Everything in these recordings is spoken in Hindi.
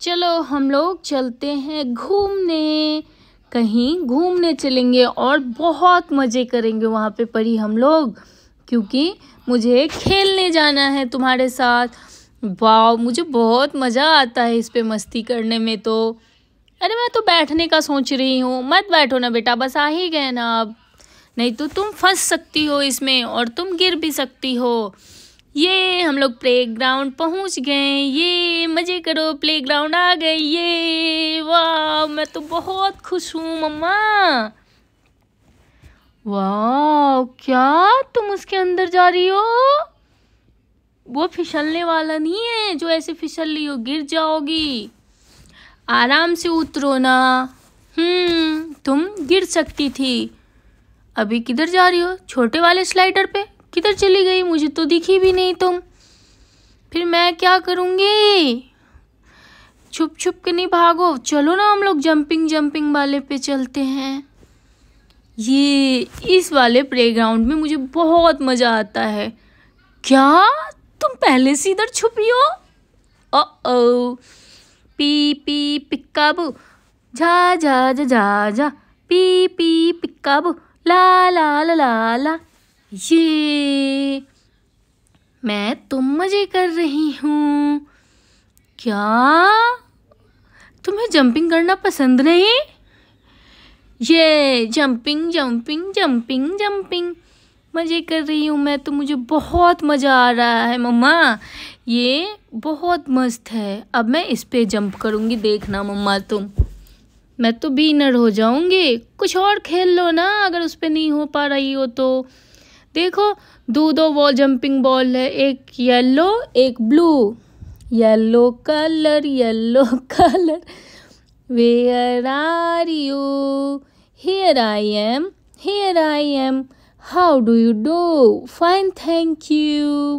चलो हम लोग चलते हैं घूमने कहीं घूमने चलेंगे और बहुत मज़े करेंगे वहाँ पे परी हम लोग क्योंकि मुझे खेलने जाना है तुम्हारे साथ वाह मुझे बहुत मज़ा आता है इस पर मस्ती करने में तो अरे मैं तो बैठने का सोच रही हूँ मत बैठो ना बेटा बस आ ही गए ना अब नहीं तो तुम फंस सकती हो इसमें और तुम गिर भी सकती हो ये हम लोग प्ले ग्राउंड पहुँच गए ये मज़े करो प्ले ग्राउंड आ गए ये वाह मैं तो बहुत खुश हूँ मम्मा वाह क्या तुम उसके अंदर जा रही हो वो फिसलने वाला नहीं है जो ऐसे फिसल रही हो गिर जाओगी आराम से उतरो ना हम्म तुम गिर सकती थी अभी किधर जा रही हो छोटे वाले स्लाइडर पे किधर चली गई मुझे तो दिखी भी नहीं तुम फिर मैं क्या करूँगी छुप छुप के नहीं भागो चलो ना हम लोग जंपिंग जंपिंग वाले पे चलते हैं ये इस वाले प्लेग्राउंड में मुझे बहुत मज़ा आता है क्या तुम पहले से इधर छुपी हो ओ पी पी पिक्काबू झा झा झा झा जा पी पी पिक्काबू ला ला ला ला ला ये मैं तुम मज़े कर रही हूँ क्या तुम्हें जंपिंग करना पसंद नहीं ये जंपिंग जंपिंग जंपिंग जंपिंग मज़े कर रही हूँ मैं तो मुझे बहुत मज़ा आ रहा है मम्मा ये बहुत मस्त है अब मैं इस पे जंप करूँगी देखना मम्मा तुम मैं तो बीनर हो जाऊँगी कुछ और खेल लो ना अगर उस पर नहीं हो पा रही हो तो देखो दो दो वो जंपिंग बॉल है एक येलो एक blue yellow colour yellow colour where are you here I am here I am how do you do fine thank you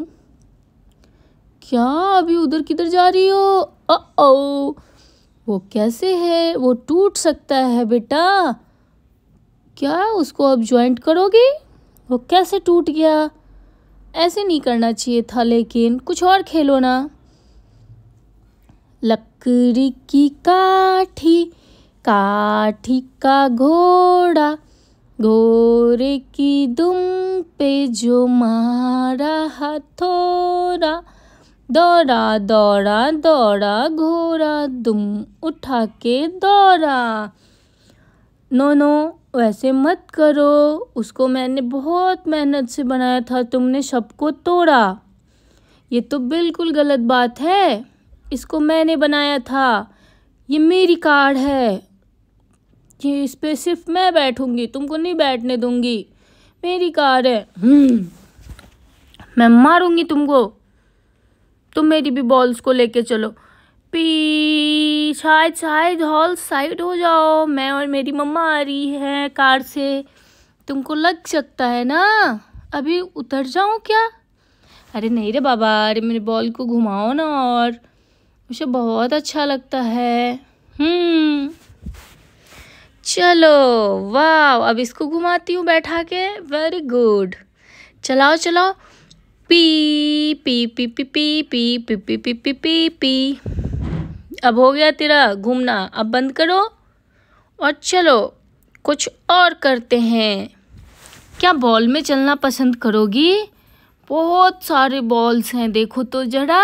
क्या अभी उधर किधर जा रही हो ओ वो कैसे है वो टूट सकता है बेटा क्या उसको अब ज्वाइंट करोगे वो कैसे टूट गया ऐसे नहीं करना चाहिए था लेकिन कुछ और खेलो ना लकड़ी की काठी काठी का घोड़ा घोड़े की दुम पे जो मारा हथोरा दौड़ा दौड़ा दौड़ा घोड़ा दुम उठा के दौड़ा नो नो वैसे मत करो उसको मैंने बहुत मेहनत से बनाया था तुमने सबको तोड़ा ये तो बिल्कुल गलत बात है इसको मैंने बनाया था ये मेरी कार है ये इस पर सिर्फ मैं बैठूंगी तुमको नहीं बैठने दूंगी मेरी कार है हम्म। मैं मारूंगी तुमको तुम मेरी भी बॉल्स को लेके चलो पी कि शायद शायद हॉल साइड हो जाओ मैं और मेरी मम्मा आ रही है कार से तुमको लग सकता है ना अभी उतर जाऊँ क्या अरे नहीं रे बाबा अरे मेरे बॉल को घुमाओ ना और मुझे बहुत अच्छा लगता है चलो वाह अब इसको घुमाती हूँ बैठा के वेरी गुड चलाओ चलाओ पी पी पी पी पी पी पी पी पी पी पी पी अब हो गया तेरा घूमना अब बंद करो और चलो कुछ और करते हैं क्या बॉल में चलना पसंद करोगी बहुत सारे बॉल्स हैं देखो तो जरा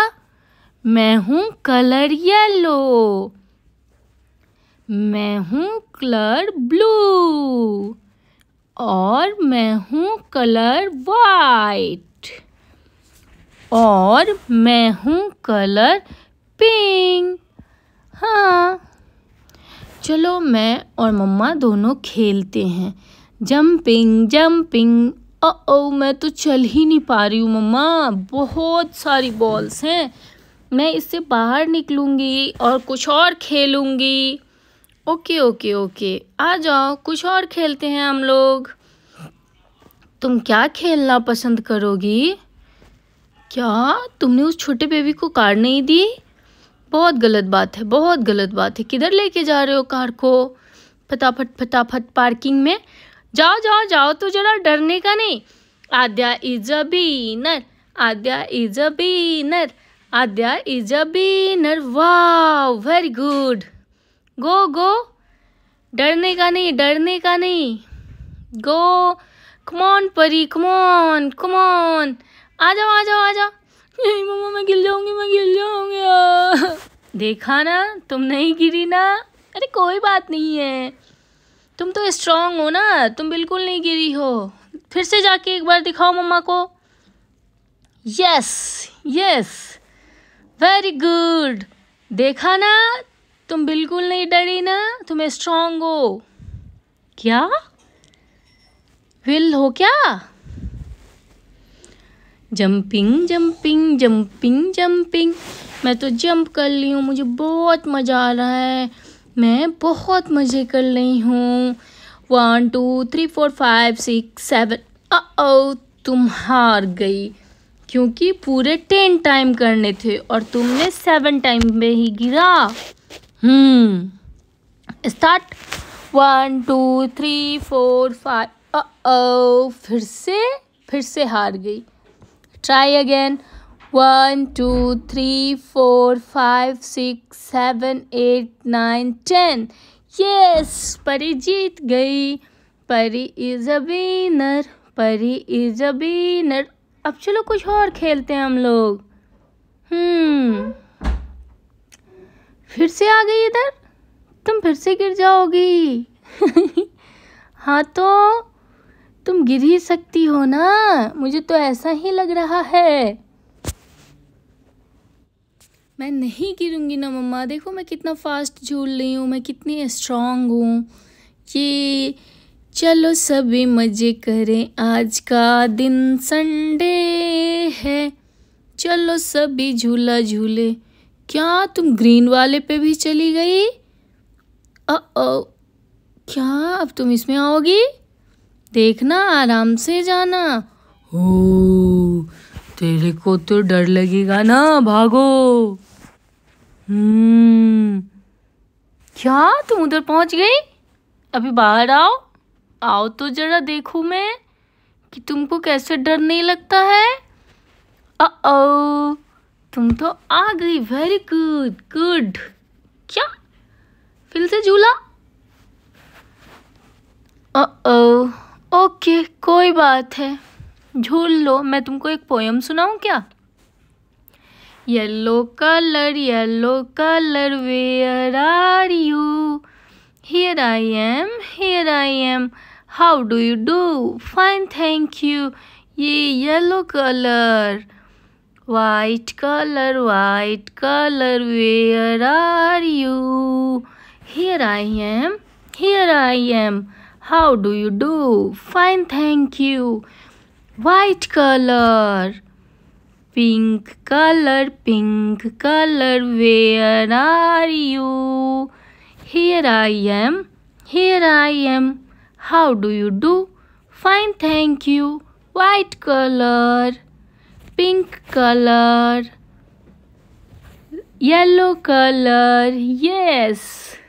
मैं हूँ कलर येलो मैं हूँ कलर ब्लू और मैं हूँ कलर वाइट और मैं हूँ कलर पिंक हाँ चलो मैं और मम्मा दोनों खेलते हैं जंपिंग जंपिंग ओ ओ मैं तो चल ही नहीं पा रही हूँ मम्मा बहुत सारी बॉल्स हैं मैं इससे बाहर निकलूँगी और कुछ और खेलूँगी ओके ओके ओके आ जाओ कुछ और खेलते हैं हम लोग तुम क्या खेलना पसंद करोगी क्या तुमने उस छोटे बेबी को कार नहीं दी बहुत गलत बात है बहुत गलत बात है किधर लेके जा रहे हो कार को फटाफट फटाफट पार्किंग में जाओ जाओ जाओ तो जरा डरने का नहीं Aadya is a winner Aadya is a winner Aadya is a winner वाह वेरी गुड गो गो डरने का नहीं डरने का नहीं go come on Pari come on come on आ जाओ आ जाओ आ जाओ नहीं मम्मा मैं गिर जाऊंगी मैं गिर जाऊंगी देखा ना तुम नहीं गिरी ना अरे कोई बात नहीं है तुम तो स्ट्रांग हो ना तुम बिल्कुल नहीं गिरी हो फिर से जाके एक बार दिखाओ मम्मा को यस यस वेरी गुड देखा ना तुम बिल्कुल नहीं डरी ना तुम स्ट्रांग हो क्या विल हो क्या जंपिंग जंपिंग जंपिंग जंपिंग मैं तो जंप कर ली हूँ मुझे बहुत मज़ा आ रहा है मैं बहुत मज़े कर रही हूँ one two three four five six seven ओ तुम हार गई क्योंकि पूरे टेन टाइम करने थे और तुमने सेवन टाइम में ही गिरा hmm start one two three four five ओ फिर से फिर से हार गई try again 1 2 3 4 5 6 7 8 9 10 yes pari jeet gayi pari is a winner pari is a winner अब चलो कुछ और खेलते हैं हम लोग हम्म फिर से आ गई इधर तुम फिर से गिर जाओगी हाँ तो तुम गिर ही सकती हो ना मुझे तो ऐसा ही लग रहा है मैं नहीं गिरूंगी ना मम्मा देखो मैं कितना फास्ट झूल रही हूँ मैं कितनी स्ट्रांग हूँ ये चलो सभी मज़े करें आज का दिन संडे है चलो सभी झूला झूले क्या तुम ग्रीन वाले पे भी चली गई अ क्या अब तुम इसमें आओगी देखना आराम से जाना हो तेरे को तो डर लगेगा ना भागो हम्म। क्या तुम उधर पहुंच गई अभी बाहर आओ आओ तो जरा देखू मैं कि तुमको कैसे डर नहीं लगता है ओ तुम तो आ गई वेरी गुड गुड क्या फिर से झूला ओ ओके कोई बात है झूल लो मैं तुमको एक पोयम सुनाऊं क्या yellow colour yellow colour where are you here I am here I am how do you do fine thank you ये yellow colour white colour white colour where are you here I am here I am How do you do? Fine, thank you. White color. Pink color, pink color, where are you? Here I am, here I am. How do you do? Fine, thank you. White color, pink color, yellow color, yes.